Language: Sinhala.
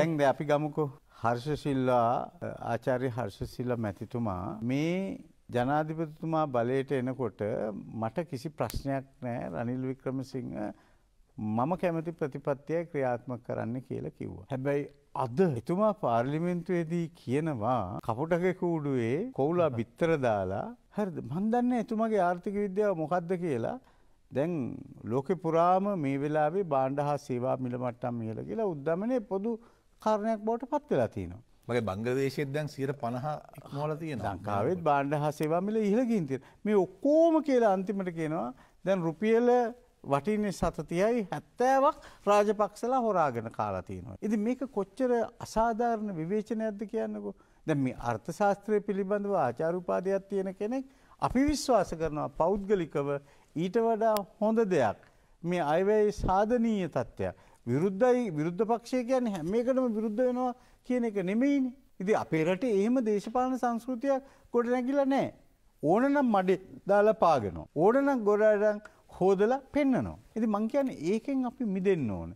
දැන් අපි ගමුකෝ හර්ෂසිල්ලා ආචාර්ය හර්ෂසිල්ලා මැතිතුමා මේ ජනාධිපතිතුමා බලයට එනකොට මට කිසි ප්‍රශ්නයක් නෑ රනිල් වික්‍රමසිංහ මම කැමති ප්‍රතිපත්තිය ක්‍රියාත්මක කරන්න කියලා කිව්වා. හැබැයි අද එතුමා පාර්ලිමෙන්තුවේදී කියනවා කපුටක කූඩුවේ කොවුලා බිත්තර දාලා හරිද මන් දන්නේ එතුමාගේ ආර්ථික විද්‍යාව මොකද්ද කියලා දැන් ලෝකෙ පුරාම මේ වෙලාවේ බාණ්ඩ හා සේවා මිල මට්ටම් මියලා කියලා උද්දමනේ පොදු කාරණයක් බෝට පත් වෙලා තියනවා. මගේ බංගදේශයත් දැන් සියට පණහ ඉක්මෝල තියෙන ලංකාවෙත් බාණ්ඩ හසේවාමිල ඉහලගින් තිය මේ ඔක්කෝම කියලා අන්තිමට කියනවා දැන් රුපියල වටින්නේ සතතියයි හැත්තෑවක් රාජපක්සලා හොරාගෙන කාලාතියනවා. ඉති මේක කොච්චර අසාධාරණ විවේචන ඇද්ද කියන්නකෝ දැ මේ අර්ථශාස්ත්‍රය පිළිබඳව ආචාරුපාදයක් තියෙන කෙනෙක් අපි විශ්වාස කරනවා පෞද්ගලිකව ඊට වඩා හොඳ දෙයක් මේ අයවැය සාධනීය තත්ත්වයක්. විරුද්ධයි විරුද්ධ පක්ෂය කියන්නේ හැම එකටම විරුද්ධ වෙනවා කියන එක නෙමෙයිනේ. ඉතින් අපේ රටේ එහෙම දේශපාලන සංස්කෘතියක් ගොඩ නැගිලා නැහැ. ඕනනම් මඩේ දාලා පාගනවා. ඕනනම් ගොඩාඩම් හොදලා පෙන්නනවා. ඉතින් මං කියන්නේ ඒකෙන් අපි මිදෙන්න ඕන.